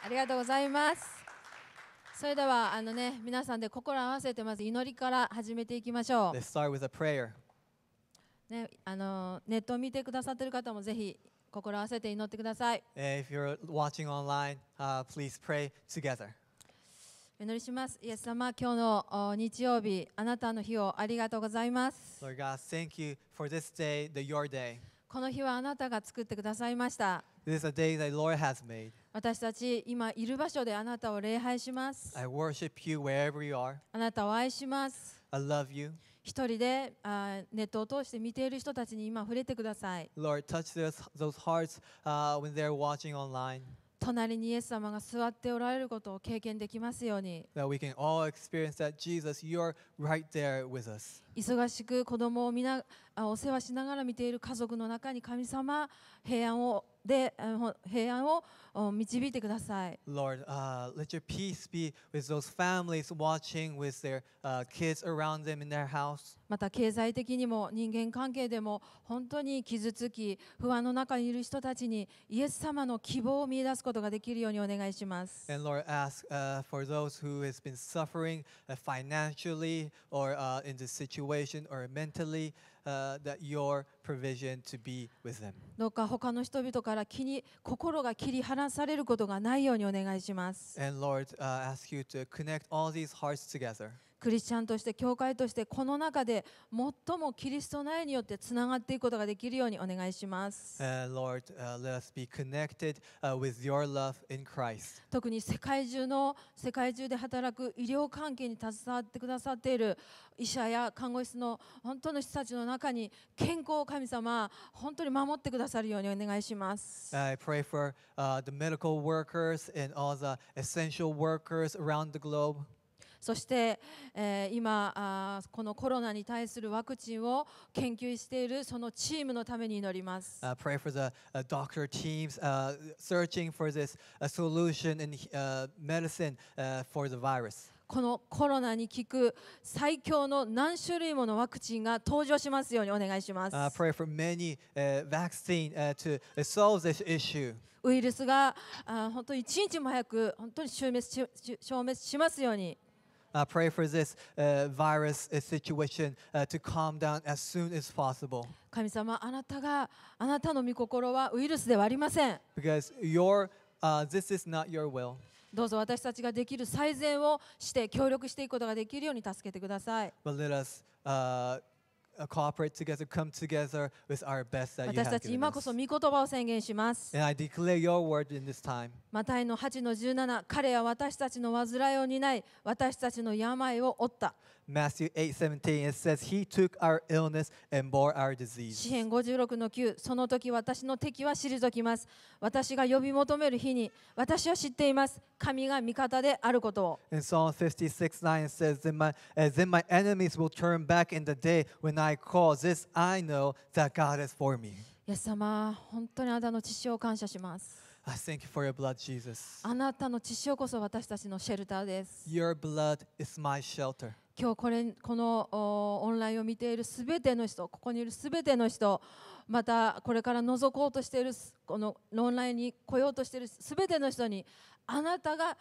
ありがとうございます。それではあのね皆さんで心を合わせてまず祈りから始めていきましょう。Let's start with a prayer. ねあのネットを見てくださっている方もぜひ心を合わせて祈ってください。If you're watching online,、uh, please pray together. 祈りします。イエス様、今日の日曜日、あなたの日をありがとうございます。Lord God, thank you for this day, the, your day. この日はあなたが作ってくださいました。This is a day that Lord has made. 私たち今いる場所であなたを礼拝します。あなたを愛します。一人でネットを通して見ている人たちに今触れてください。Lord, touch those 隣にイエス様が座っておられることを経験できますように。j e 忙しく子供をみなお世話しながら見ている家族の中に神様、平安を。で平安を導いてください。Lord,、uh, let your peace be with those families watching, with their、uh, kids around them in their house. また経済的にも人間関係でも本当に傷つき不安の中にいる人たちにイエス様の希望を見出すことができるようにお願いします。And Lord, ask、uh, for those who h a v e been suffering、financially or、uh, in this situation or mentally、uh, that your provision to be with them. どうか他の人々から気に心が切り離されることがないようにお願いします。And Lord,、uh, ask you to connect all these hearts together. クリスチャンとして教会としてこの中で最もキリストの愛によってつながっていくことができるようにお願いします。Uh, Lord, uh, let us be connected、with your love in Christ. 特に世界中の世界中で働く医療関係に携わってくださっている医者や看護師の本当の人たちの中に健康を神様本当に守ってくださるようにお願いします。I pray for、uh, the medical workers and all the essential workers around the globe. そして、えー、今あ、このコロナに対するワクチンを研究しているそのチームのために祈ります。このコロナに効く最強の何種類ものワクチンが登場しますようにお願いします。ウイルスが、uh, 本当一日も早く本当に消滅し消滅しますように。Uh, pray for this uh, virus situation uh, to calm down as soon as possible. 神様、あなたがあなたの御心はウイルスではありません。Because your,、uh, this is not your will. どうぞ私たちができる最善をして協力していくことができるように助けてください。But let us、uh, cooperate together, come together with our best that you have given us. 私たち今こそ御言葉を宣言します。And I declare your word in this time. マタイの8の17、彼は私たちの煩いを担い、私たちの病を負った。Matthew 8:17 it says he took our illness and bore our disease. 詩編56の9、その時私の敵は退きます。私が呼び求める日に、私は知っています。神が味方であることを。In Psalm 56:9 it says, then my, then my enemies will turn back in the day when I c a this, I know that God is for me. イエス様、本当にあなたの血を感謝します。I thank you for your blood, Jesus. あなたの血潮こそ私たちのシェルターです。Your blood is my shelter. 今日これこのオンラインを見ているすべての人、ここにいるすべての人、またこれから覗こうとしているこのオンラインに来ようとしているすべての人に、あなたが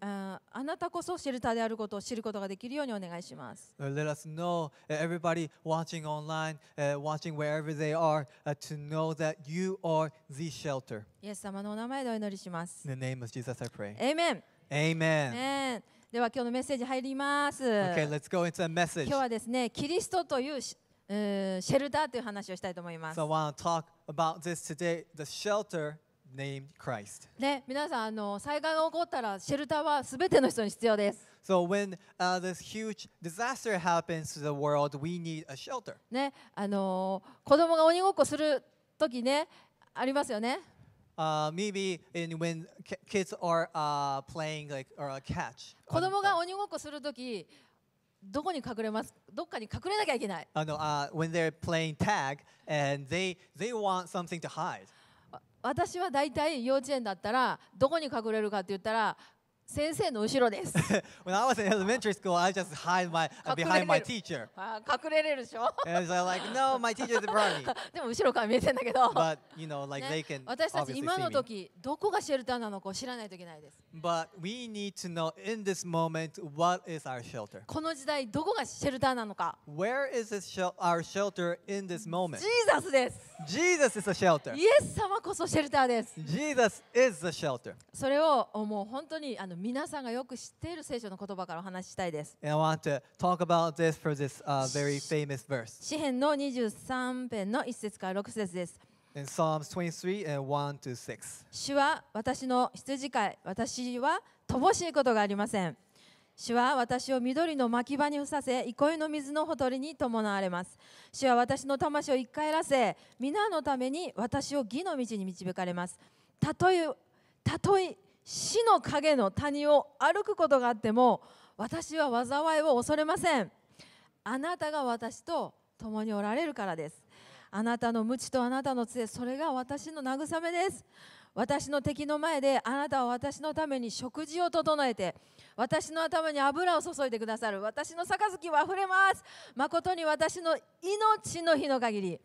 あなたこそシェルターであることを知ることができるようにお願いします。Let us know, everybody watching online,、uh, watching wherever they are,、uh, to know that you are the shelter. イエス様のお名前でお祈りします。In the name of Jesus, I pray. Amen. Amen. Amen. では今日のメッセージ入ります。Okay, let's go into a message. 今日はですね、キリストというシェルターという話をしたいと思います。So I want to talk about this today, the shelter named Christ. ね、皆さんあの災害が起こったらシェルターはすべての人に必要です。So when uh, this huge disaster happens to the world, we need a shelter. ね、あの子供が鬼ごっこする時ね、ありますよね。Uh, maybe in when ki- kids are uh, playing like or a catch. 子供が on- 鬼ごっこする時どこに隠れます？どっかに隠れなきゃいけない。uh, no, uh, when they're playing tag and they they want something to hide. 私は大体幼稚園だったらどこに隠れるかって言ったら先生の後ろです。When I was in elementary school, I just hide my behind my teacher. 隠れれるでしょ And I was like, no, my teacher is in front of me. でも後ろから見えてんだけど。But you know, like、ね、they can 私たち今の時どこがシェルターなのか知らないといけないです。But we need to know in this moment what is our shelter. この時代どこがシェルターなのか。Where is this shel our shelter in this moment? ジーザスです。Jesus is a shelter. イエス様こそシェルターです。Jesus is the shelter. それをもう本当にあの皆さんがよく知っている聖書の言葉からお話ししたいです。And I want to talk about this for this、uh, very famous verse. 詩篇の23編の1節から6節です。In Psalms 23 and 1 to 6. 主は私の羊飼い、私は乏しいことがありません。主は私を緑の牧場に伏させ、憩いの水のほとりに伴われます。主は私の魂を生き返らせ、皆のために私を義の道に導かれます。たとえ、たとえ死の影の谷を歩くことがあっても、私は災いを恐れません。あなたが私と共におられるからです。あなたの無知とあなたの杖、それが私の慰めです。私の敵の前であなたは私のために食事を整えて、私の頭に油を注いでくださる私の杯は溢れます誠に私の命の日の限り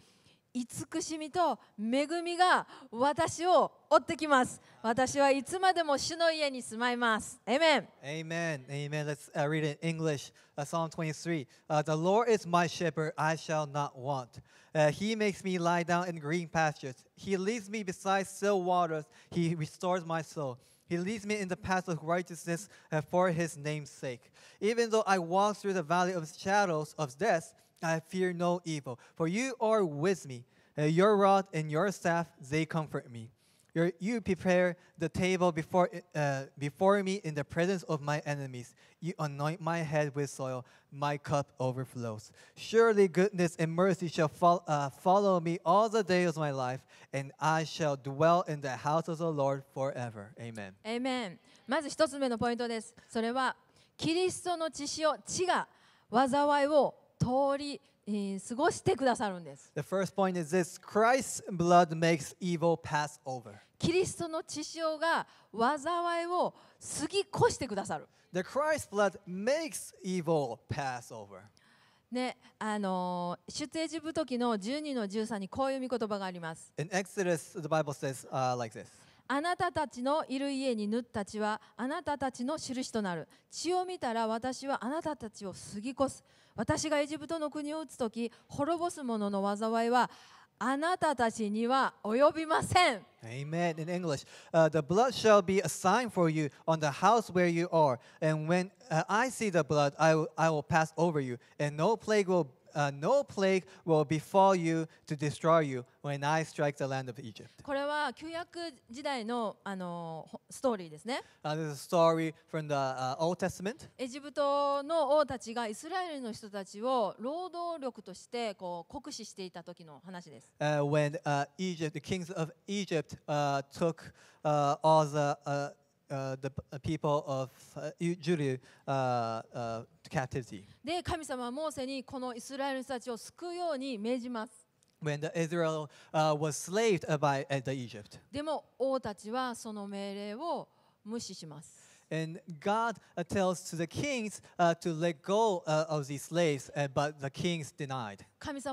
慈しみと恵みが私を追ってきます私はいつまでも主の家に住まいます Amen Amen Amen Let's、uh, read it in English、uh, Psalm 23、uh, The Lord is my shepherd I shall not want、uh, He makes me lie down in green pastures He leads me beside still waters He restores my soul He leads me in the path of righteousness uh, for his name's sake. Even though I walk through the valley of shadows of death, I fear no evil, for you are with me. Uh, your rod and your staff, they comfort me you prepare the table before, uh, before me in the presence of my enemies. You anoint my head with oil. My cup overflows. Surely goodness and mercy shall fo- uh, follow me all the days of my life, and I shall dwell in the house of the Lord forever. Amen. Amen. まず一つ目のポイントです。それは、キリストの血潮、血が災いを通り、過ごしてくださるんです。The first point is this Christ's blood makes evil pass over. キリストの血潮が災いを過ぎ越してくださる。The Christ's blood makes evil pass over. ね、あの出エジプト記の12の13にこういう御言葉があります。In Exodus, the Bible says、uh, like this. あなたたちのいる家に塗ったちはあなたたちの印となる。血を見たら私はあなたたちを過ぎ越す。私がエジプトの国を打つとき、滅ぼす者の災いはあなたたちには及びません。Amen. In English, uh, the blood shall be a sign for you on the house where you are. And when uh, I see the blood, I will, I will pass over you, and no plague will uh, no plague will befall you to destroy you when I strike the land of Egypt. これは旧約時代のあのストーリーですね。Uh, this is a story from the、uh, Old Testament. エジプトの王たちがイスラエルの人たちを労働力としてこう酷使していた時の話です。Uh, when uh, Egypt, the kings of Egypt uh, took uh, all the uh, uh, the uh, people of Judah to uh, captivity. で、神様はモーセにこのイスラエルの人たちを救うように命じます。when the Israel uh, was slaved by uh, the Egypt. でも王たちはその命令を無視します。And God uh, tells to the kings uh, to let go uh, of these slaves, uh, but the kings denied. God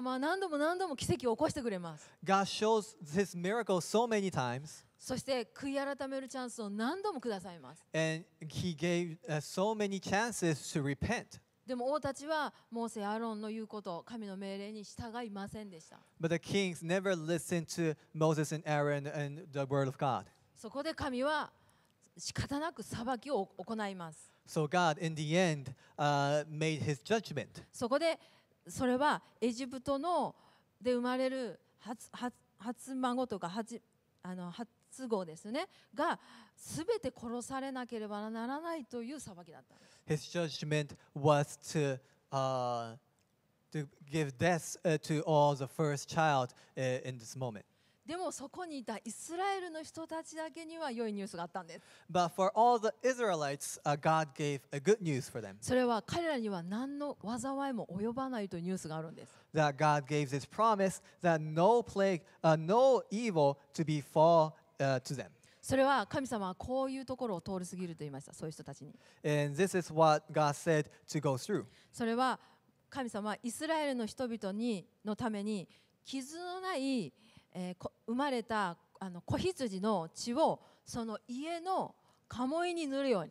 shows this miracle so many times. そして悔い改めるチャンスを何度もくださいます。And he gave、uh, so many chances to repent. でも王たちはモーセ・アロンの言うこと、神の命令に従いませんでした。But the kings never listened to Moses and Aaron and the word of God. そこで神は仕方なく裁きを行います。So God, in the end, uh, made his judgment. そこでそれはエジプトので生まれる初初初孫とか初あの初都合ですねが全て殺されなければならないという裁きだった。His judgment was to,、uh, to give death to all the first child in this moment. でもそこにいたイスラエルの人たちだけには良いニュースがあったんです。But for all the Israelites,、uh, God gave a good news for them. それは彼らには何の災いも及ばないというニュースがあるんです。That God gave this promise that no plague,、uh, no evil to befall uh, to them. それは神様はこういうところを通り過ぎると言いました、そういう人たちに。And this is what God said to go through. それは神様はイスラエルの人々にのために傷のない、えー、生まれたあの子羊の血をその家の鴨居に塗るように。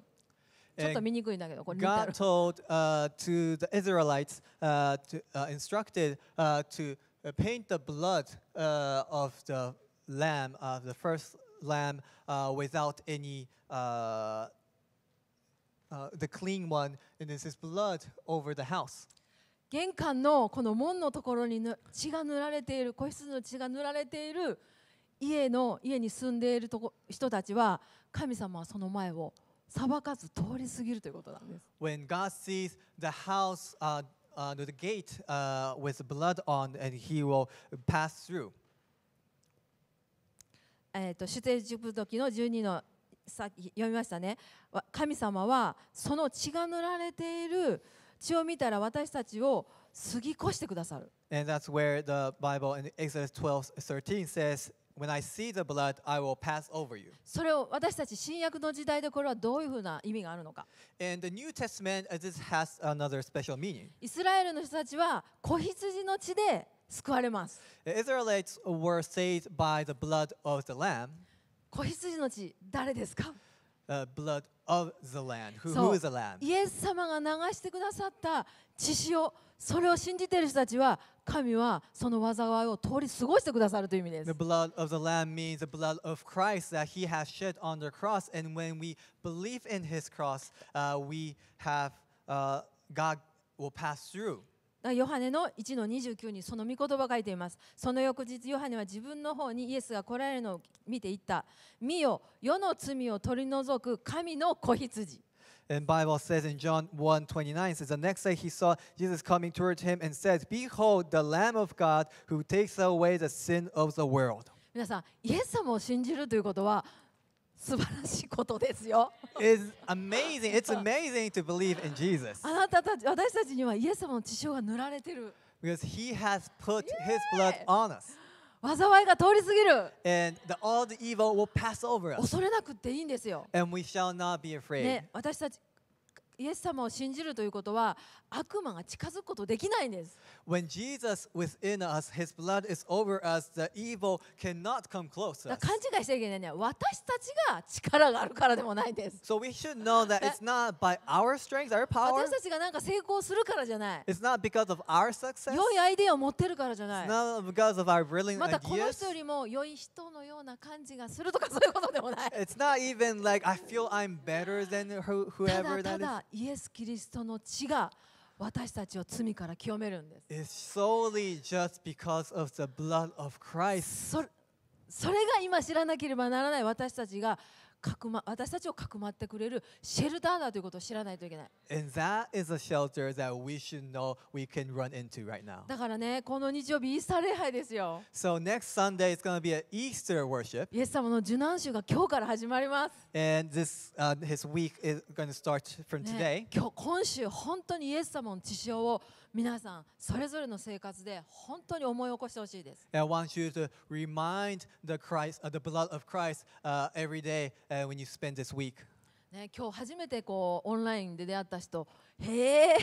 ちょっと見にくいんだけど、これ God told、uh, to the Israelites、uh, to, uh, instructed、uh, to paint the blood、uh, of the lamb, uh, the first lamb, uh, without any, uh, the clean one, and there's his blood over the house. 玄関のこの門のところに血が塗られている、個室の血が塗られている家の家に住んでいるとこ人たちは、神様はその前を裁かず通り過ぎるということなんです。When God sees the house, uh, uh, the gate uh, with blood on, and he will pass through. えーと、と出エジプト記の12のさっき読みましたね神様はその血が塗られている血を見たら私たちを過ぎ越してくださる。And that's where the Bible in Exodus 12:13 says, When I see the blood, I will pass over you. それを私たち新約の時代でこれはどういうふうな意味があるのか。And the New Testament, this has another special meaning. イスラエルの人たちは子羊の血で救われます。Israelites were saved by the blood of the lamb. 子羊の血、誰ですか Uh, blood of the land. Who, who is the lamb? イエス様が流してくださった血潮、それを信じている人たちは、神はその災いを通り過ごしてくださるという意味です。The blood of the lamb means the blood of Christ that he has shed on the cross, and when we believe in his cross, uh, we have、uh, God will pass through. ヨハネの1の29にその御言葉が書いていますその翌日ヨハネは自分の方にイエスが来られるのを見ていった見よ世の罪を取り除く神の子羊 And Bible says in John 1 29 says the next day he saw Jesus coming towards him and said, Behold the Lamb of God who takes away the sin of the world. 皆さん、イエス様を信じるということは素晴らしいことですよ。It's amazing. It's amazing to believe in Jesus. あなたたち私たちにはイエス様の血潮が塗られてる。Because he has put his blood on us. 災いが通り過ぎる。And the, all the evil will pass over us. 恐れなくていいんですよ。And we shall not be afraid. ね、私たちイエス様を信じるということは悪魔が近づくことできないんです。When Jesus within us, his blood is over us, the evil cannot come close to us. 勘違いしちゃいけないね。私たちが力があるからでもないんです。So we should know that it's not by our strength, our power. 私たちがなんか成功するからじゃない。It's not because of our success. 良いアイデアを持ってるからじゃない。It's not because of our brilliant ideas. またこの人よりも良い人のような感じがするとかそういうことでもない。It's not even like I feel I'm better than whoever that is. イエス・キリストの血が私たちを罪から清めるんです。It's solely just because of the blood of Christ. それが今知らなければならない私たちがかくま、私たちをかくまってくれるシェルターだということを知らないといけない。だからね、この日曜日、イースター礼拝ですよ。So、next Sunday is gonna be an e a s t イエス様の受難週が今日から始まります。今週、本当にイエス様の血潮を皆さんそれぞれの生活で本当に思い起こしてほしいです。I want you to remind the Christ,、uh, the blood of Christ、uh, every day、uh, when you spend this week. ね、今日初めてこうオンラインで出会った人、へえ、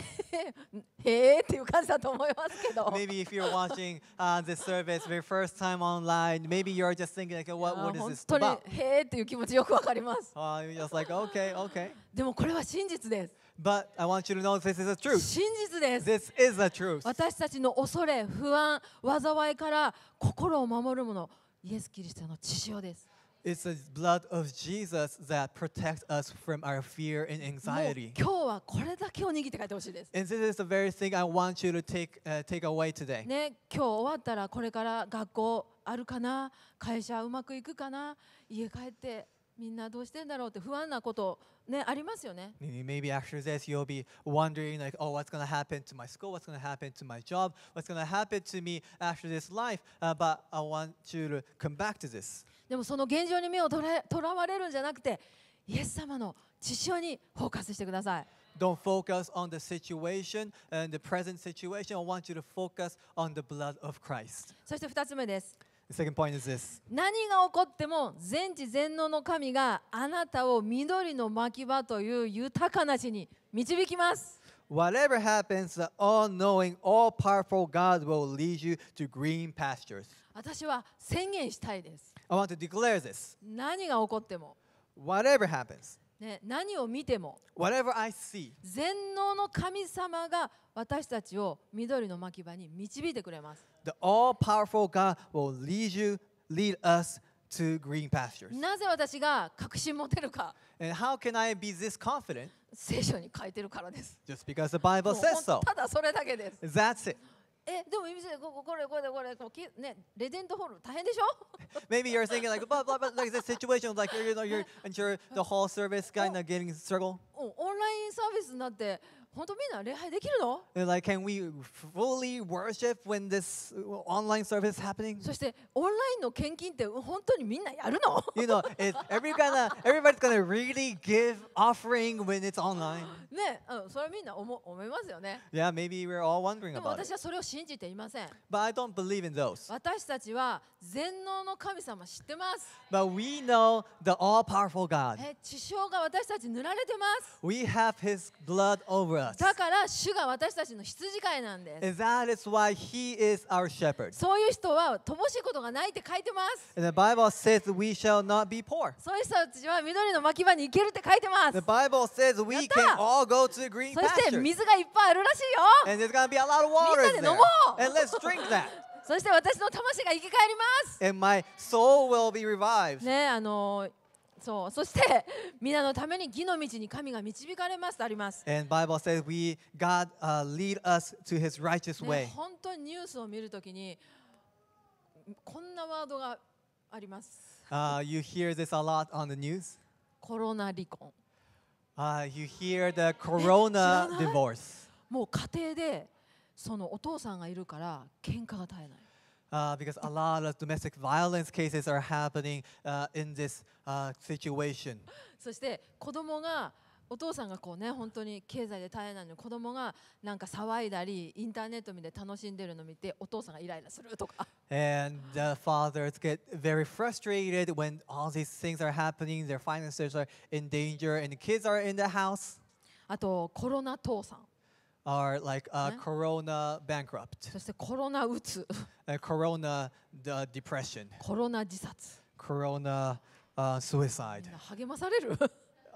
へえっていう感じだと思いますけど。Maybe if you're watching、uh, this service very first time online, maybe you're just thinking like, what, what is this about? 本当にへえっていう気持ちよくわかります。Uh, just like, okay, okay. でもこれは真実です。But I want you to know this is a truth. 真実です。This is a truth. 私たちの恐れ、不安、災いから心を守るもの、イエス・キリストの血潮です。It's the blood of Jesus that protects us from our fear and anxiety. And this is the very thing I want you to take, uh, take away today. ね、今日終わったらこれから学校あるかな、会社うまくいくかな、家帰ってみんなどうしてんだろうって不安なことね、ありますよね。Maybe after this, you'll be wondering, like, oh, what's going to happen to my school? What's going to happen to my job? What's going to happen to me after this life?、Uh, but I want you to come back to this. でもその現状に目をとらわれるんじゃなくて、イエス様の血潮にフォーカスしてください。Don't focus on the situation and the present situation. I want you to focus on the blood of Christ. そして2つ目です。Second point is this. 何が起こっても全知全能の神があなたを緑の牧場という豊かな地に導きます。Whatever happens, the all knowing, all powerful God will lead you to green pastures. 私は宣言したいです。I want to declare this. 何が起こっても。Whatever happens. ね、何を見ても Whatever I see, 全能の神様が私たちを緑の牧場に導いてくれます。the all powerful God will lead you, lead us to green pastures. なぜ私が確信持てるか、And how can I be this confident? 聖書に書いてるからです。just because the Bible says so? ただそれだけです。That's it. えでも意味せここれこれこれこきねレジェンドホール大変でしょ Maybe you're thinking like blah blah blah like this situation like you're you know you're and you're the hall service guy not getting struggle オンラインサービスになって本当みんな礼拝できるの Like, can we fully worship when this online service is happening? そしてオンラインの献金って本当にみんなやるの You know, is every gonna, everybody's gonna really give offering when it's online? ね、あのそれみんな思思いますよね。Yeah, maybe we're all wondering でも about 私 it. はそれを信じていません。But I don't believe in those. 私たちは全能の神様知ってます。But we know the all powerful God. え、血潮が私たち塗られてます。We have His blood over us. だから主が私たちの羊飼いなんです。And that is why he is our shepherd. そういう人は乏しいことがないって書いてます。And the Bible says we shall not be poor. そういう人たちは緑の牧場に行けるって書いてます。The Bible says we can all go to the green pasture. そして水がいっぱいあるらしいよ。And there's gonna be a lot of water there. みんなで飲もう。And let's drink that. そして私の魂が生き返ります。And my soul will be revived. ねあのーそうそして皆のために義の道に神が導かれますとあります。本当にニュースを見るときにこんなワードがあります。Uh, you hear this a lot on the news? コロナ離婚。Uh, you hear the corona divorce. もう家庭でそのお父さんがいるから喧嘩が絶えない。uh, because a lot of domestic violence cases are happening uh, in this uh, situation. そして子供がお父さんがこうね本当に経済で大変なのに子供がなんか騒いだりインターネット見て楽しんでるの見てお父さんがイライラするとか。And the fathers get very frustrated when all these things are happening, their finances are in danger, and the kids are in the house. あとコロナ倒産。are like a corona bankrupt. そしてコロナうつ。Uh, c the depression. コロナ自殺。コロナ o n suicide. 励まされる。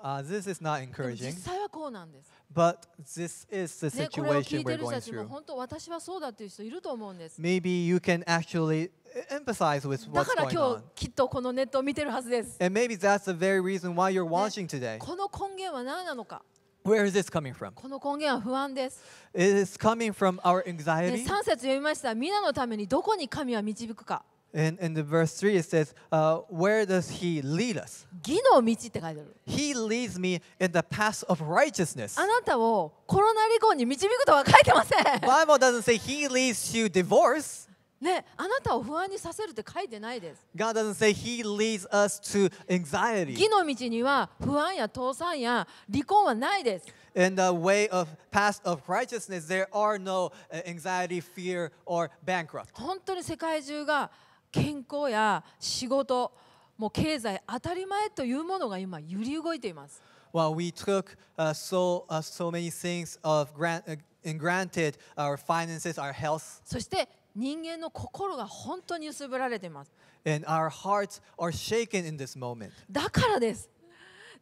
Uh, this is not encouraging. 実際はこうなんです。But this is the situation て we're る人 going も through. 本当私はそうだっていう人いると思うんです。Maybe you can actually empathize with だ what's から going 今日 on. きっとこのネットを見てるはずです。And maybe that's the very reason why you're watching today. この根源は何なのか。Where is this coming from? この根源は不安です。It is coming from our 3 anxiety. 節読みました。皆のためにどこに神は導くか。And in the verse 3, it says, uh, Where does he lead us? 義の道って書いてある。He leads me in the path of righteousness. あなたをコロナ離婚に導くとは書いてません。Bible doesn't say he leads to divorce. ね、あなたを不安にさせるって書いてないです。God doesn't say He leads us to anxiety. 義の道には不安や倒産や離婚はないです。In the way of path of righteousness, there are no anxiety, fear, or bankrupt. 本当に世界中が健康や仕事、もう経済当たり前というものが今揺り動いています。Well, we took、uh, so uh, so many things of grant、uh, and granted our finances, our health. そして人間の心が本当に揺すぶられています。And our hearts are shaken in this moment. だからです。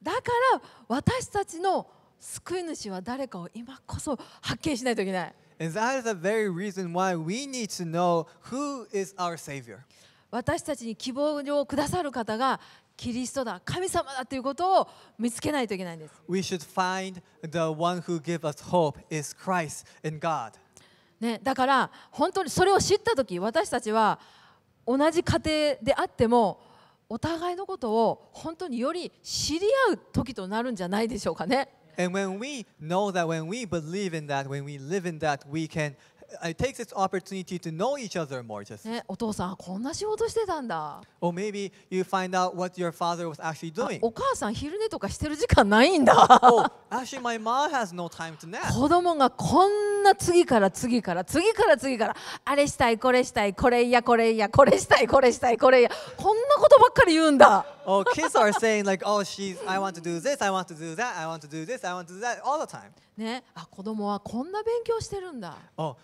だから私たちの救い主は誰かを今こそ発見しないといけない。And that is the very reason why we need to know who is our Savior. 私たちに希望をくださる方がキリストだ、神様だということを見つけないといけないんです。We should find the one who gives us hope is Christ and God. ね、だから本当にそれを知った時私たちは同じ家庭であってもお互いのことを本当により知り合う時となるんじゃないでしょうかね。And when we know that when we believe in that, when we live in that, we can I take t i s opportunity to know each other more. j お父さん、こんな仕事してたんだ。お母さん、昼寝とかしてる時間ないんだ。子供がこんな次から次から次から次からあれしたい、これしたい、これいや、これいや、これしたい、これしたい、これいや、こんなことばっかり言うんだ。お母さん、ね、あ子供はこんな勉強してるんだ。o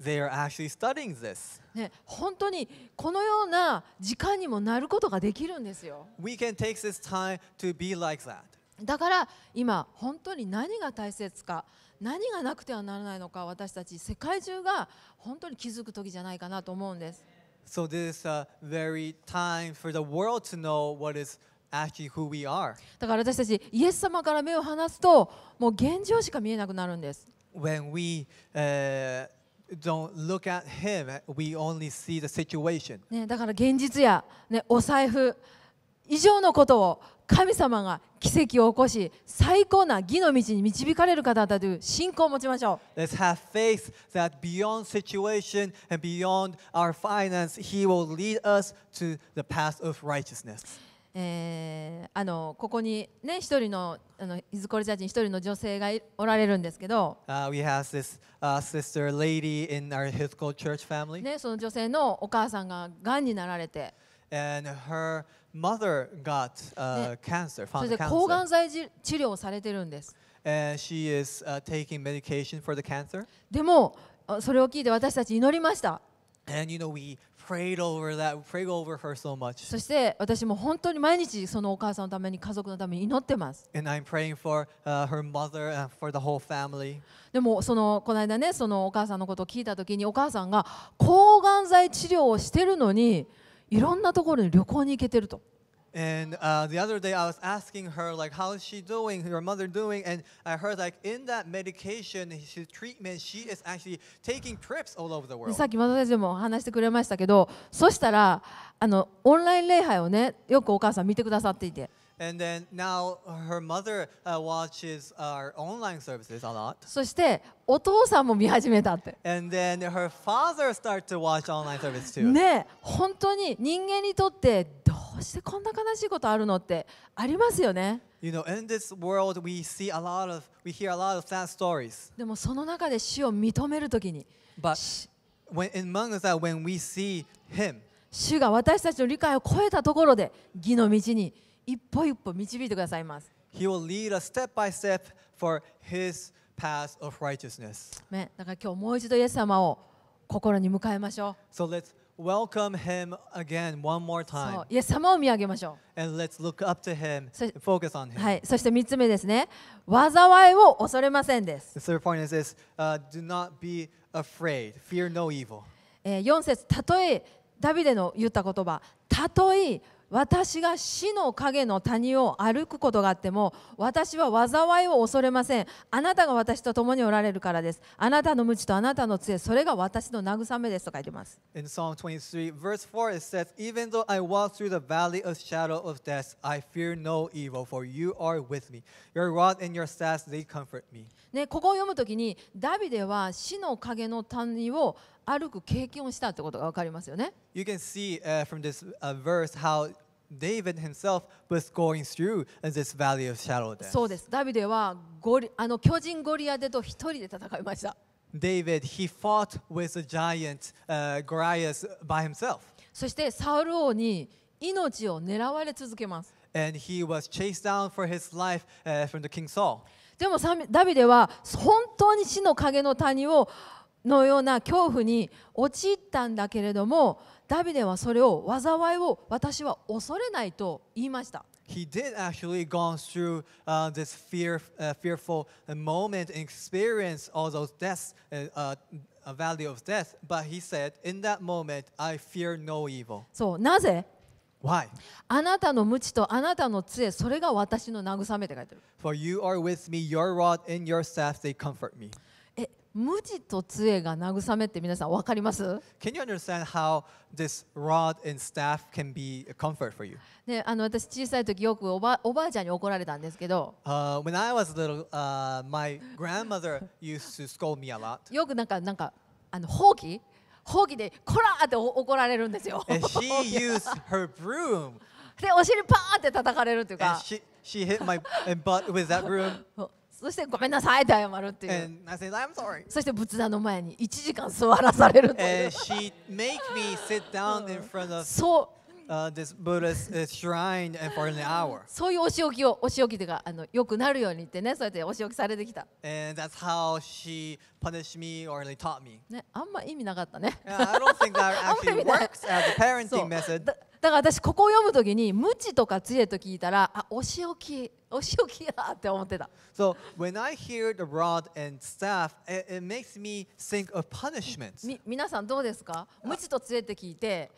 they are actually studying this. ね、本当にこのような時間にもなることができるんですよ。We can take this time to be like that. だから今本当に何が大切か何がなくてはならないのか私たち世界中が本当に気づく時じゃないかなと思うんです。So this is a very time for the world to know what is actually who we are. だから私たちイエス様から目を離すともう現状しか見えなくなるんです。When we、uh, don't look at him, we only see the situation. ね、だから現実や、ね、お財布以上のことを神様が奇跡を起こし最高な義の道に導かれる方だという信仰を持ちましょう。Let's have faith that beyond situation and beyond our finance, He will lead us to the path of righteousness. えー、あのここにね一人のあのイズコリチャ人一人の女性がおられるんですけど、uh, we have this、uh, sister lady in our Hithco church family ねその女性のお母さんが癌になられて and her mother got、uh, cancer それで抗がん剤治療をされてるんです and she is、uh, taking medication for the cancer でもそれを聞いて私たち祈りました and you know we so much. そして私も本当に毎日そのお母さんのために家族のために祈ってます。for、uh, でもそのこの間ねそのお母さんのことを聞いた時にお母さんが抗がん剤治療をしてるのにいろんなところに旅行に行けてると。And uh, the other day, I was asking her, like, how is she doing? Your mother doing? And I heard, like, in that medication, his treatment, she is actually taking trips all over the world. さっきマド先生も話してくれましたけど、そしたらあのオンライン礼拝をね、よくお母さん見てくださっていて。And then now her mother uh, watches our online services a lot. そしてお父さんも見始めたって。And then her father started to watch online services too. ね、本当に人間にとってうしてこんな悲しいことあるのってありますよね。You know, in this world, we see a lot of, we hear a lot of sad stories. でもその中で主を認めるときに、But when, among that, when we see Him, 主が私たちの理解を超えたところで、義の道に一歩一歩導いてくださいます。He will lead us step by step for His path of righteousness. ね、だから今日もう一度イエス様を心に迎えましょう。So let's welcome him again one more そ time. うイエス様を見上げましょ And let's look up to him そ and focus on う。him. はい、そして3つ目ですね。災いを恐れませんです。The third point is this uh, do not be afraid, fear no evil. え4節たとえダビデの言った言葉たとえ私が死の影の谷を歩くことがあっても私は災いを恐れませんあなたが私と共におられるからですあなたの無知とあなたの杖それが私の慰めですと書いてます In Psalm 23 verse 4 it says Even though I walk through the valley of shadow of death I fear no evil for you are with me Your rod and your staff they comfort me ね、ここを読むときにダビデは死の影の谷を歩く経験をしたってことが分かりますよね。You can see、uh, from this、uh, verse how David himself was going through this valley of shadow death. そうです。ダビデはゴリあの巨人ゴリアデと一人で戦いました。David, he fought with a giant、uh, Goliath by himself. そしてサウル王に命を狙われ続けます。And he was chased down for his life、uh, from the king Saul. でもダビデは本当に死の影の谷をのような恐怖に陥ったんだけれどもダビデはそれを災いを私は恐れないと言いました。He did actually gone through uh, this fear, uh, fearful moment and experience all those deaths, uh, a valley of death. But he said, in that moment, I fear no evil. そう、なぜ Why? あなたの無知とあなたの杖、それが私の慰めて書いてる。For you are with me, your rod and your staff, they comfort me. 無知と杖が慰めって皆さん分かります Can you understand how this rod and staff can be a comfort for you? であの私小さい時よくおばおばあちゃんに怒られたんですけど、uh, when I was little,、uh, my grandmother used to scold me a lot. よくなんかなんかあのほうきほうきでこらーって怒られるんですよ。And she used her broom. でお尻パーって叩かれるっていうか。And she, she hit my butt with that broom. そしてごめんなさいって謝るっていう。And I said, I'm sorry. そして仏壇の前に1時間座らされるという。And she make me sit down in front of そうそういうお仕置きをお仕置きで、かあのよくなるようにってねそうやってお仕置きされてきた。あんま意味なかったね。あんま意味なかったね。だから私ここを読むときに無知とかつえと聞いたらあお仕置き。お仕置きって思ってた。when I hear the rod and staff, み皆さんどうですか無知とつえと聞いて。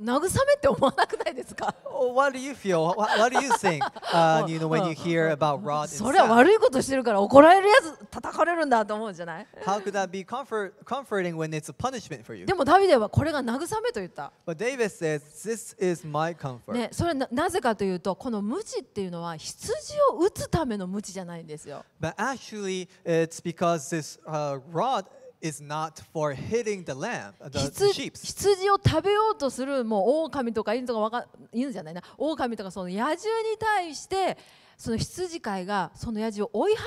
慰めって思わなくないですか What do you feel? What, what do you think、uh, you know, when you hear about rod and それは悪いことしてるから怒られるやつ叩かれるんだと思うじゃない How could that be comfort, comforting when it's a punishment for you? でもダビデはこれが慰めと言った。But David says, This is my comfort. ね、それななぜかというと、この無知っていうのは羊を打つための無知じゃないんですよ。But actually, it's because this、uh, rod is not for hitting the lamb, the, the sheep. 羊を食べようとするもう狼とか犬とかか犬じゃないな狼とかその野獣に対してその羊飼いがその野獣を追い払うた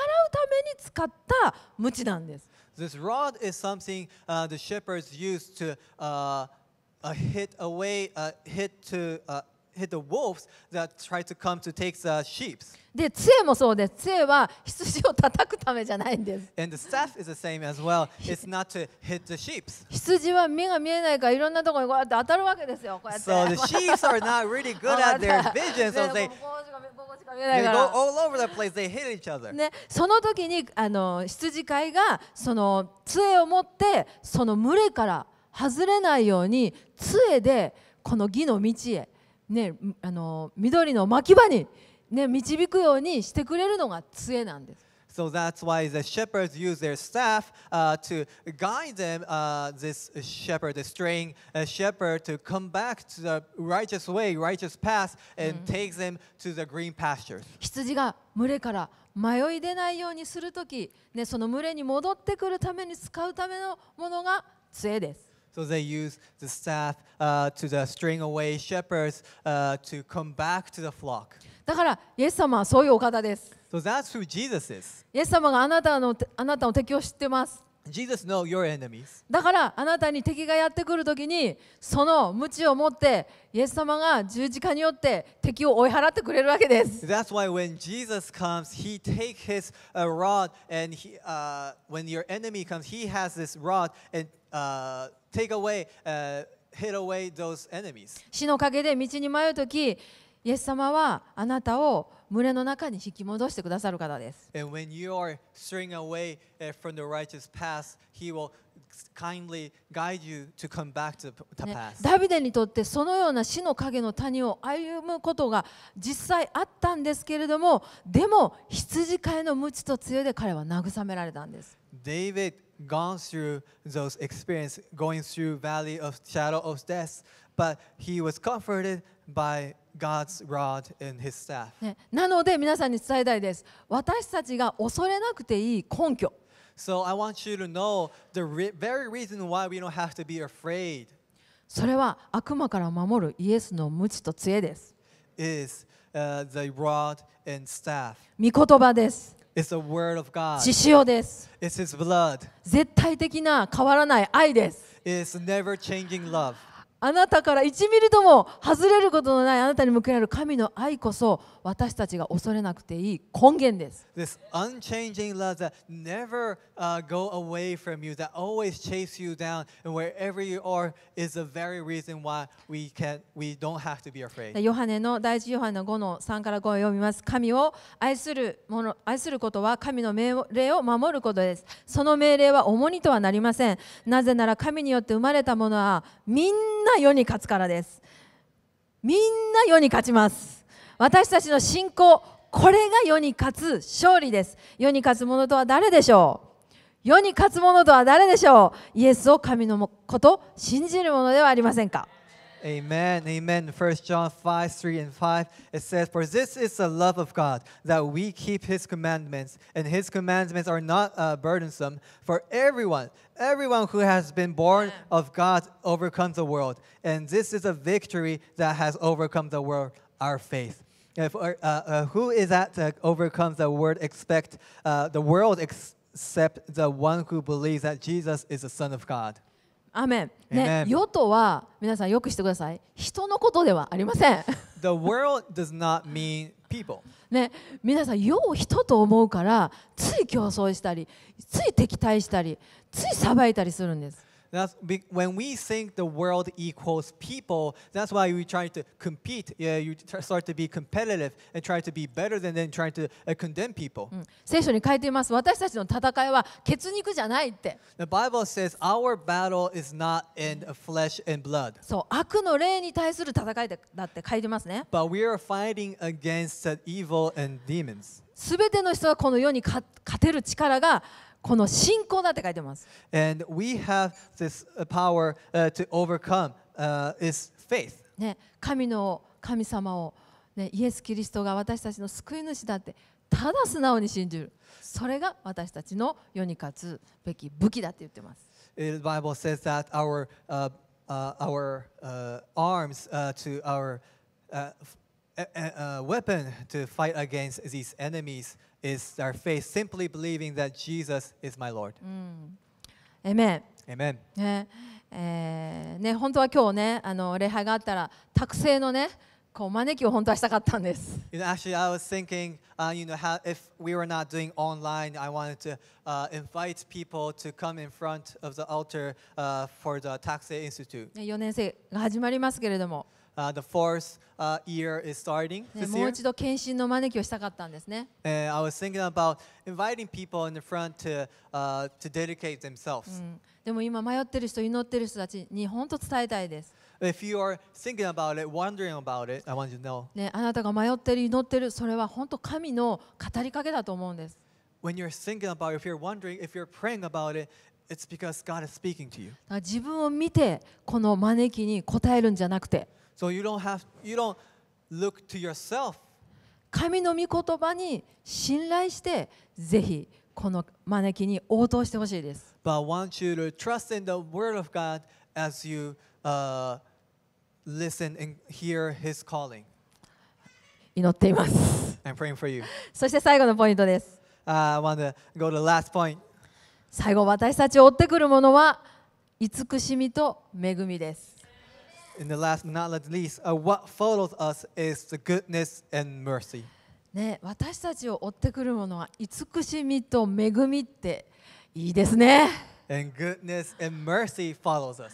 めに使った鞭なんです。This rod is something、uh, the shepherds used to、uh, uh, hit away, uh, hit to、uh, hit the wolves that try to come to take the sheep. で、杖もそうです。杖は羊を叩くためじゃないんです。And the staff is the same as well. It's not to hit the sheep. 羊は目が見えないからいろんなところにこうやって当たるわけですよ。こうやって。So the sheep are not really good at their vision, so they 見えないから。They go all over the place. They hit each other. ね、その時にあの羊飼いがその杖を持ってその群れから外れないように杖でこの義の道へ。ね、あの緑の牧場に、ね、導くようにしてくれるのが杖なんです。So that's why the shepherds use their staff uh, to guide them, uh, this shepherd, the straying uh, shepherd, to come back to the righteous way, righteous path, and mm. takes them to the green pastures. 羊が群れから迷い出ないようにするとき、ね、その群れに戻ってくるために使うためのものが杖です。So they u s e the staff uh, to the string away shepherds uh, to come back to the flock. だから、イエス様はそういうお方です。So that's who Jesus is. イエス様があなたのあなたの敵を知ってます。Jesus k n o w your enemies. だから、あなたに敵がやってくるときに、その無知を持って、イエス様が十字架によって敵を追い払ってくれるわけです。That's why when Jesus comes, he take his uh, rod and he, uh, when your enemy comes, he has this rod and uh, take away、uh, hid away those enemies. 死の陰で道に迷うとき、イエス様はあなたを群れの中に引き戻してくださる方です。And when you are straying away from the righteous path, he will kindly guide you to come back to the path. ダビデにとってそのような死の影の谷を歩むことが実際あったんですけれども、でも羊飼いの無知と強いで彼は慰められたんです。David gone through those experiences, going through valley of shadow of death, but he was comforted by God's rod and his staff. So I want you to know the re very reason why we don't have to be afraid それは悪魔から守るイエスの無知と杖です。is uh, the rod and staff. 御言葉です。it's the word of God. 血潮です。It's his blood. 絶対的な変わらない愛です。It's never changing love. あなたから1ミリとも外れることのないあなたに向けられる神の愛こそ私たちが恐れなくていい根源です。This unchanging love that never、uh, go away from you, that always chase you down, and wherever you are is the very reason why we, can, we don't have to be afraid. ヨハネの第一ヨハネの5 3から5を読みます。神を愛するもの愛することは神の命令を守ることです。その命令は重荷とはなりません。なぜなら神によって生まれたものはみんなな世に勝つからですみんな世に勝ちます私たちの信仰これが世に勝つ勝利です世に勝つ者とは誰でしょう世に勝つ者とは誰でしょうイエスを神のこと信じる者ではありませんか Amen. Amen. 1 John 5, 3 and 5, it says, For this is the love of God, that we keep his commandments, and his commandments are not uh, burdensome. For everyone, everyone who has been born of God overcomes the world. And this is a victory that has overcome the world, our faith. If, uh, uh, uh who is that that overcomes the world? expect uh, the world except the one who believes that Jesus is the Son of God? アメン。ね、世とは皆さんよくしてください。人のことではありません。The world does not mean people. ね、皆さん世を人と思うからつい競争したり、つい敵対したり、ついさばいたりするんです。That's when we think the world equals people. That's why we try to compete. Yeah, you start to be competitive and try to be better than then trying to uh, condemn people. The Bible says our battle is not in flesh and blood. But we are fighting against evil and demons. すべての人はこの世に勝てる力がこの信仰だって書いてます。And we have this power、uh, to overcome、uh, is faith. ね、神の神様を、ね、イエス・キリストが私たちの救い主だってただ素直に信じる。それが私たちの世に勝つべき武器だって言ってます。The Bible says that our,、uh, uh, our uh, arms uh, to our uh, uh, weapon to fight against these enemies is our faith, simply believing that Jesus is my Lord. Mm. Amen. Amen. エメン。エメン。ね、えー、ね、本当は今日ね、あの礼拝があったら、卓製のね、こう招きを本当はしたかったんです。You know, actually, I was thinking, uh, you know, how if we were not doing online, I wanted to uh, invite people to come in front of the altar uh, for the Taxe Institute. 4年生が始まりますけれども。Uh, the fourth uh, year is starting. ね、もう一度献身の招きをしたかったんですね。And I was thinking about inviting people in the front to,、uh, to dedicate themselves.、うん、でも今迷ってる人、祈ってる人たちに本当伝えたいです。If you are thinking about it, wondering about it, I want you to know. ね、あなたが迷ってる、祈ってる、それは本当神の語りかけだと思うんです。When you're thinking about it, if you're wondering, if you're praying about it, it's because God is speaking to you. 自分を見て、この招きに答えるんじゃなくて。So you don't have, you don't look to yourself. 神の御言葉に信頼して、ぜひこの招きに応答してほしいです。But I want you to trust in the word of God as you、uh, listen and hear his calling. 祈っています。I'm praying for you. そして最後のポイントです。Uh, I want to go to the last point. 最後、私たちを追ってくるものは、慈しみと恵みです。And the last but not least, uh, what follows us is the goodness and mercy. ね、私たちを追ってくるものは慈しみと恵みっていいですね。And goodness and mercy follows us.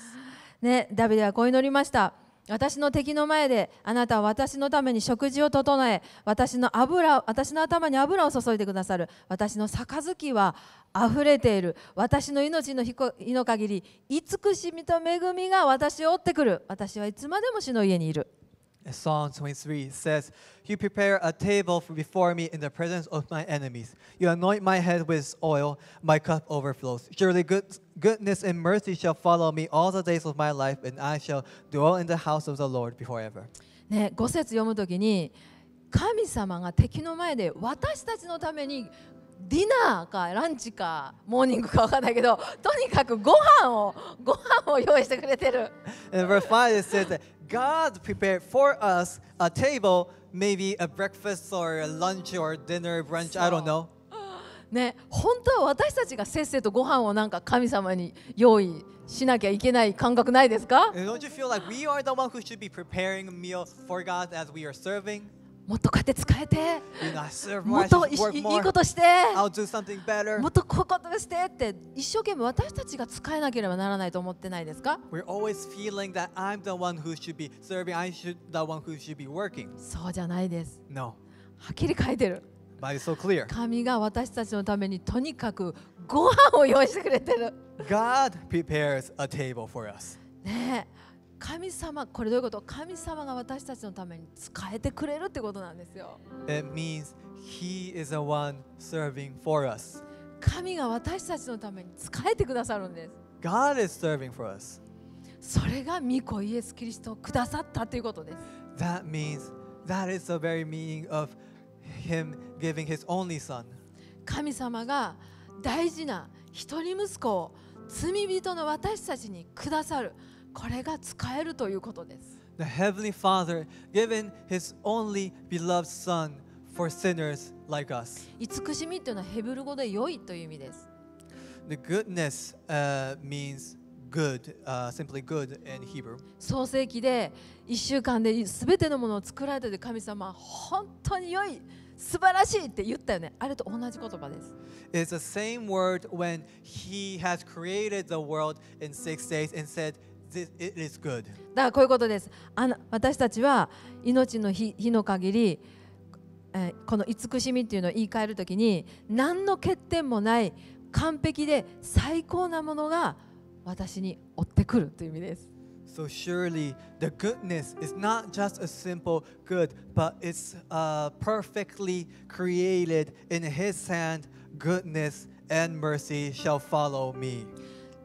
ね、ダビデはこう祈りました。私の敵の前であなたは私のために食事を整え私の油私の頭に油を注いでくださる私の杯はあふれている私の命の日の限り慈しみと恵みが私を追ってくる私はいつまでも死の家にいる Psalm 23 says, You prepare a table before me in the presence of my enemies. You anoint my head with oil, my cup overflows. Surely good, goodness and mercy shall follow me all the days of my life, and I shall dwell in the house of the Lord forever. 5節読むときに神様が敵の前で私たちのためにディナーかランチかモーニングか分かんないけどとにかくご飯をご飯を用意してくれてる。And verse 5 it says that God prepared for us a table, maybe a breakfast or a lunch or dinner, brunch, I don't know. ね、本当は私たちがせっせとご飯をなんか神様に用意しなきゃいけない感覚ないですか Don't you feel like we are the one who should be preparing a meal for God as we are serving? もっとこうやって使えて、もっといいことして、もっとこういうことしてって、一生懸命私たちが使えなければならないと思ってないですかそうじゃないです。No. はっきり書いてる。But it's so clear. 神が私たちのためにとにかくご飯を用意してくれてる。God prepares a table for us. ねえ。神様これどういうこと神様が私たちのために使えてくれるってことなんですよ。It means He is the one serving for us. 神が私たちのために使えてくださるんです。God is serving for us. それが御子イエス・キリストをくださったということです。That means that is the very meaning of Him giving His only Son. 神様が大事な一人息子を罪人の私たちにくださる。これが使えるということです。The Heavenly Father given His only beloved Son for sinners like us. 慈しみというのはヘブル語で良いという意味です。The goodness、uh, means good,、uh, simply good in Hebrew. 創世記で一週間で全てのものを作られたで神様は本当に良い。素晴らしいって言ったよね。あれと同じ言葉です。It's the same word when he has created the world in six days and said This, good. だからこういうことですあの私たちは命の日日の限り、えー、この慈しみっていうのを言い換えるときに何の欠点もない完璧で最高なものが私に追ってくるという意味です。So surely the goodness is not just a simple good, but it's a perfectly created in His hand. Goodness and mercy shall follow me.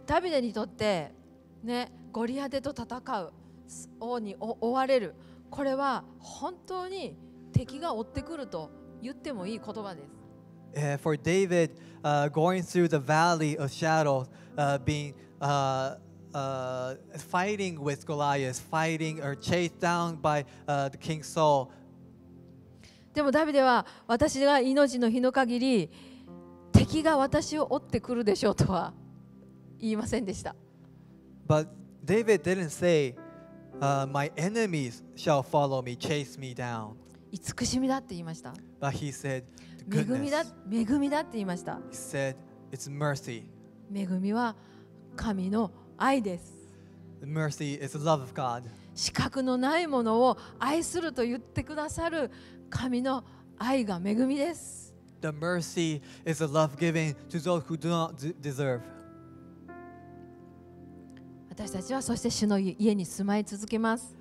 ダビデにとってねゴリアテと戦う王に追われるこれは本当に敵が追ってくると言ってもいい言葉です。Uh, for David, uh, going through the valley of shadow, uh, being uh, uh, fighting with Goliath, fighting or chased down by uh, the king Saul. でもダビデは私が命の日の限り敵が私を追ってくるでしょうとは言いませんでした。But David didn't say, uh, My enemies shall follow me, chase me down. 慈しみだって言いました。But he said, 恵みだ恵みだって言いました。He said, It's mercy. 恵みは神の愛です。Mercy is the love of God. 資格のないものを愛すると言ってくださる神の愛が恵みです。The mercy is the love given to those who do not deserve. 私たちはそして主の家に住まい続けます。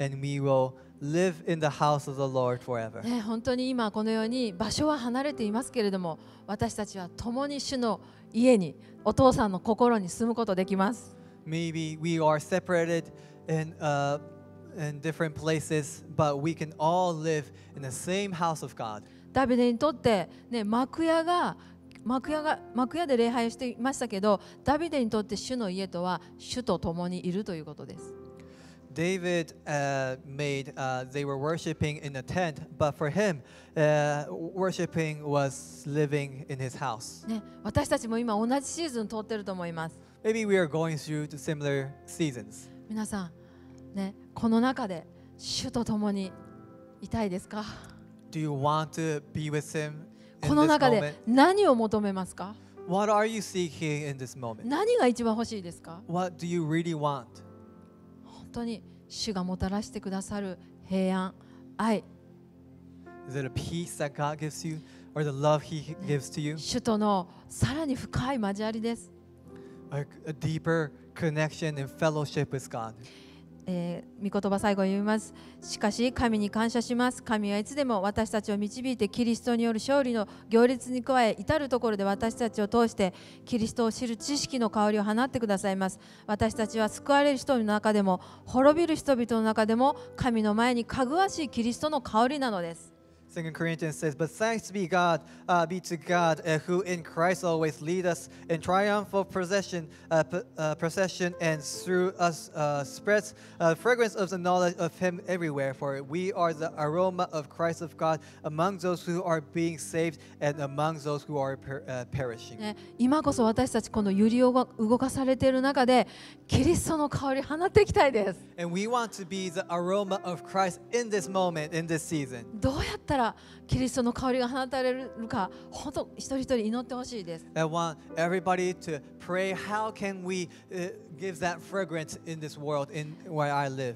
And we will live in the house of the Lord forever. ね、本当に今このように場所は離れていますけれども、私たちは共に主の家に、お父さんの心に住むことできます。Maybe we are separated in、uh, in different places, but we can all live in the same house of God. ダビデにとって、ね、幕屋が幕屋が幕屋で礼拝していましたけどダビデにとって主の家とは主と共にいるということです。David uh, made, uh, they were worshiping p in a tent, but for him, uh, worshiping p was living in his house. ね、私たちも今同じシーズン通ってると思います。Maybe we are going through similar seasons. 皆さん、ね、この中で主と共にいたいですか Do you want to be with him この中で何を求めますか What are you seeking in this moment? 何が一番欲しいですか What do you really want? 本当に主がもたらしてくださる平安、愛。Is it a peace that God gives you or the love He gives to you? 主とのさらに深い交わりです。A deeper connection and fellowship with God. えー、御言葉最後読みますしかし神に感謝します神はいつでも私たちを導いてキリストによる勝利の行列に加え至る所で私たちを通してキリストを知る知識の香りを放ってくださいます私たちは救われる人の中でも滅びる人々の中でも神の前にかぐわしいキリストの香りなのです2 Corinthians says, But thanks be God, uh, be to God, uh, who in Christ always lead us in triumphal procession, uh, uh procession and through us uh, spreads uh, fragrance of the knowledge of him everywhere. For we are the aroma of Christ of God among those who are being saved and among those who are per perishing.、ね、今こそ私たちこの揺りを動かされている中で、キリストの香り放っていきたいです。And we want to be the aroma of Christ キリストの香りが放たれるか本当一人一人祈ってほしいです。I want everybody to pray how can we g i v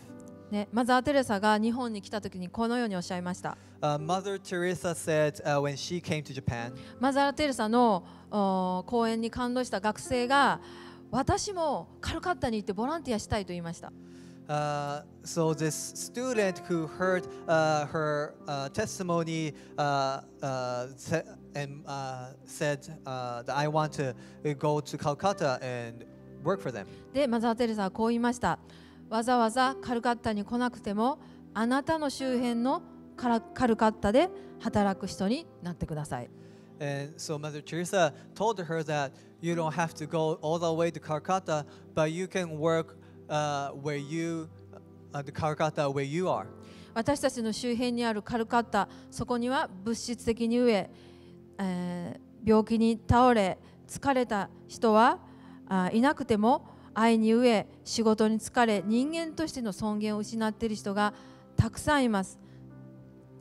テレサが日本に来た時にこのようにおっしゃいました。マザー・テレサの講演に感動した学生が私もカルカッに行ってボランティアしたいと言いました。Uh, so this student who heard uh, her uh, testimony and said that I want to go to Calcutta and work for them. で、マザー・テレサはこう言いました。わざわざカルカッタに来なくても、あなたの周辺のカラカルカッタで働く人になってください。And so Mother Teresa told her that you don't have to go all the way to Calcutta, but you can work uh, where you, uh, the a t a where you are. 私たちの周辺にあるカルカッタ、そこには物質的に飢え、えー、病気に倒れ、疲れた人はあいなくても愛に飢え、仕事に疲れ、人間としての尊厳を失っている人がたくさんいます。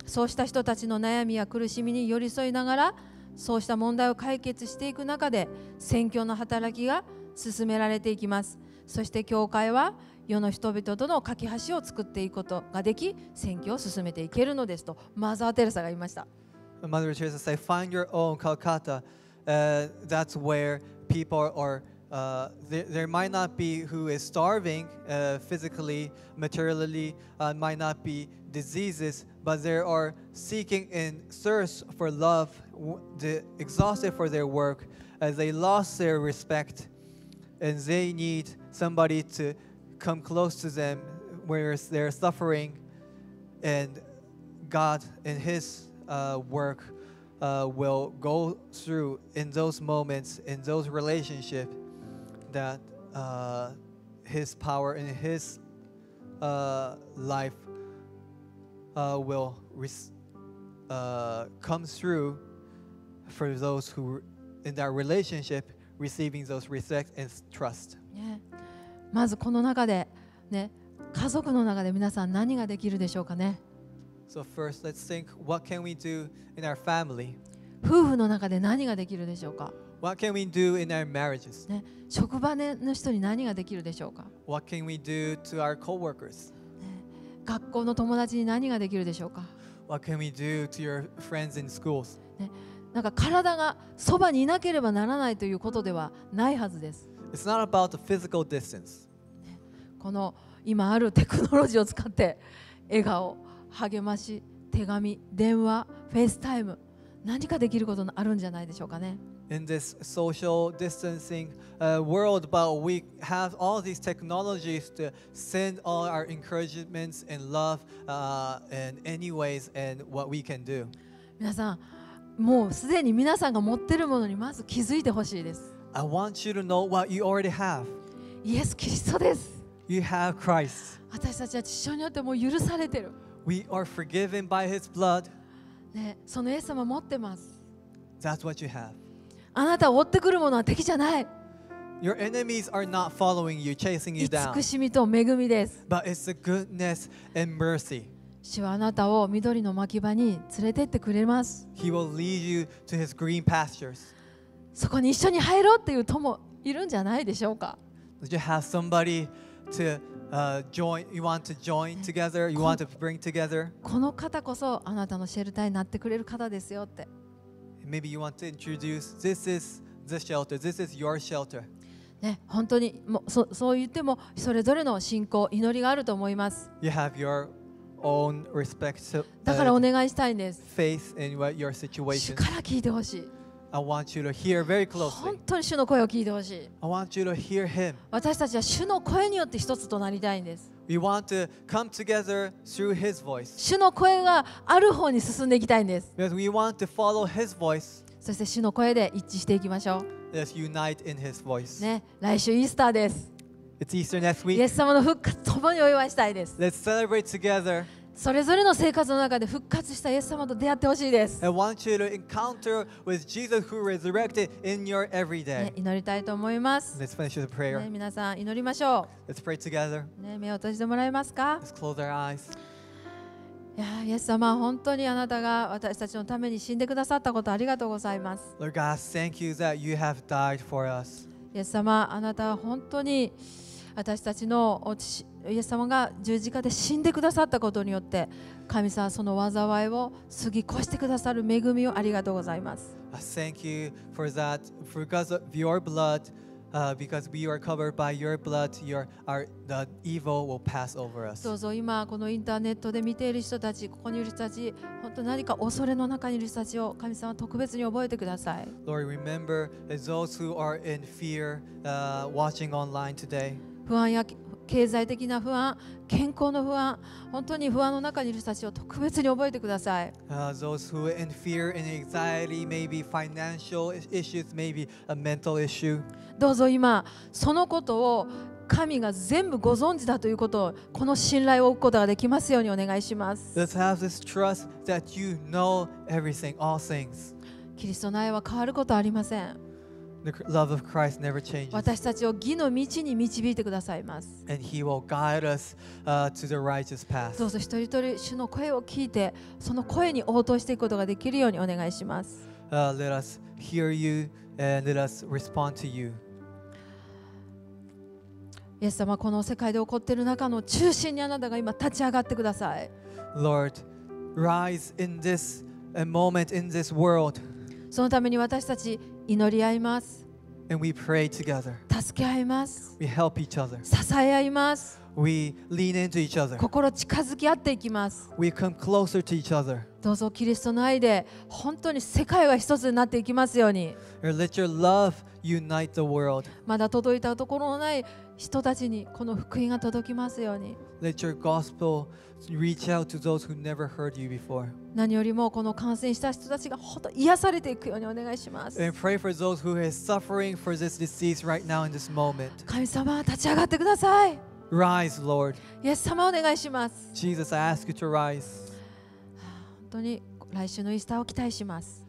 そうした人たちの悩みや苦しみに寄り添いながら、そうした問題を解決していく中で、宣教の働きが進められていきます。そして教会は世の人々との架け橋を作っていくことができ選挙を進めていけるのですとマザー・テレサが言いました。Mother Teresa say, find your own Calcutta.、Uh, that's where people are. Uh, there, there might not be who is starving uh, physically, materially, uh, might not be diseases, but they are seeking in thirst for love, the, exhausted for their work, as they lost their respect, and they need somebody to come close to them where they're suffering, and God in His uh, work uh, will go through in those moments, in those relationships, that uh, His power in His uh, life uh, will res- uh, come through for those who, in that relationship, receiving those respect and trust. Yeah. まずこの中で、ね、家族の中で皆さん何ができるでしょうかね So first, let's think what can we do in our family? 夫婦の中で何ができるでしょうか What can we do in our marriages? ね、職場の人に何ができるでしょうか What can we do to our coworkers? 学校の友達に何ができるでしょうか What can we do to your friends in schools? ね、なんか体がそばにいなければならないということではないはずです。It's not about the physical distance. この今あるテクノロジーを使って笑顔、励まし、手紙、電話、フェイスタイム何かできることあるんじゃないでしょうかね。In this social distancing、uh, world, but we have all these technologies to send all our encouragements and love uh, in any ways and what we can do. 皆さん、もうすでに皆さんが持っているものにまず気づいてほしいです。I want you to know what you already have. イエス・キリストです。You have Christ. 私たちは父親によってもう許されてる。We are forgiven by His blood. ね、そのイエス様持ってます。That's what you have. あなたを追ってくるものは敵じゃない。Your enemies are not following you, chasing you down. 慈しみと恵みです。But it's the goodness and mercy. 主はあなたを緑の牧場に連れてってくれます。He will lead you to his green pastures. そこに一緒に入ろうっていう友もいるんじゃないでしょうか。Did you have somebody to uh, join, you want to join together, you want to bring together? この方こそあなたのシェルターになってくれる方ですよって。Maybe you want to introduce this is the shelter, this is your shelter. ね、本当にもうそそう言ってもそれぞれの信仰、祈りがあると思います。You have your own respect, だからお願いしたいんです。Faith in what your situation. 主から聞いてほしい。I want you to hear very closely. 本当に主の声を聞いてほしい。I want you to hear him. 私たちは主の声によって一つとなりたいんです。We want to come together through his voice. 主の声がある方に進んでいきたいんです。Because we want to follow his voice. そして主の声で一致していきましょう。Let's unite in his voice. ね、来週イースターです。It's Easter next week. イエス様の復活ともにお祝いしたいです。Let's celebrate together. それぞれの生活の中で復活したイエス様と出会ってほしいです。I want you to encounter with Jesus who resurrected in your everyday.、ね、祈りたいと思います。Let's finish with prayer.、ね、皆さん祈りましょう。Let's pray together.、ね、目を閉じてもらえますか Let's close our eyes. いやイエス様、本当にあなたが私たちのために死んでくださったことありがとうございます。Lord God, thank you that you have died for us. イエス様、あなたは本当に。私たちのイエス様が十字架で死んでくださったことによって神様その災いを過ぎ越してくださる恵みをありがとうございます。Thank you for that. Because of your blood, Uh, because we are covered by your blood, your, our, the evil will pass over us. どうぞ今このインターネットで見ている人たち、ここにいる人たち、本当何か恐れの中にいる人たちを神様特別に覚えてください。Lord, remember those who are in fear、uh, watching online today. 不安や経済的な不安、健康の不安、本当に不安の中にいる人たちを特別に覚えてください。どうぞ今、そのことを神が全部ご存知だということを、この信頼を置くことができますようにお願いします。キリストの愛は変わることはありません。私たちを義の道に導いてくださいます。Us, uh, どうぞ一人一人主の声を聞いて、その声に応答していくことができるようにお願いします。Uh, イエス様、この世界で起こっている中の中心にあなたが今立ち上がってください。Lord, rise in this moment in this world. そのために私たち祈り合います。And we pray together. 助け合います。We help each other. 支え合います。We lean into each other. 心近づき合っていきます。We come closer to each other. どうぞキリストの愛で本当に世界は一つになっていきますように。Let your love unite the world. まだ届いたところのない人たちにこの福音が届きますように。何よりもこの感染した人たちが本当癒されていくようにお願いします。神様、立ち上がってください。イエス様お願いします。本当に来週のイースターを期待します。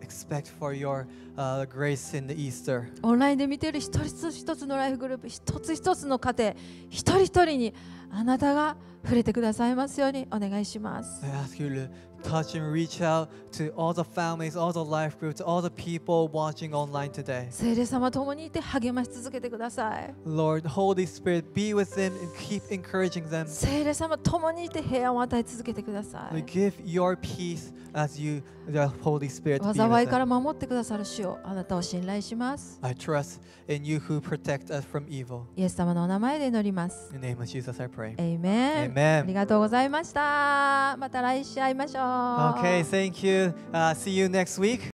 expect for your uh, grace in the Easter. オンラインで見ている一つ一つのライフグループ、一つ一つの家庭、一人一人にあなたが触れてくださいますようにお願いします。I ask you to touch and reach out to all the families, all the life groups, all the people watching online today. Lord, Holy Spirit, be with them and keep encouraging them. 聖霊様共にいて平安を与え続けてください。Lord, give your peace as you, the Holy Spirit, be with 災いから them. 守ってくださる主をあなたを信頼します。I trust in you who protect us from evil. In the name of Jesus, I pray. Amen. エイメン。Amen ありがとうございました。また来週会いましょう。Okay, thank you. Uh, see you next week.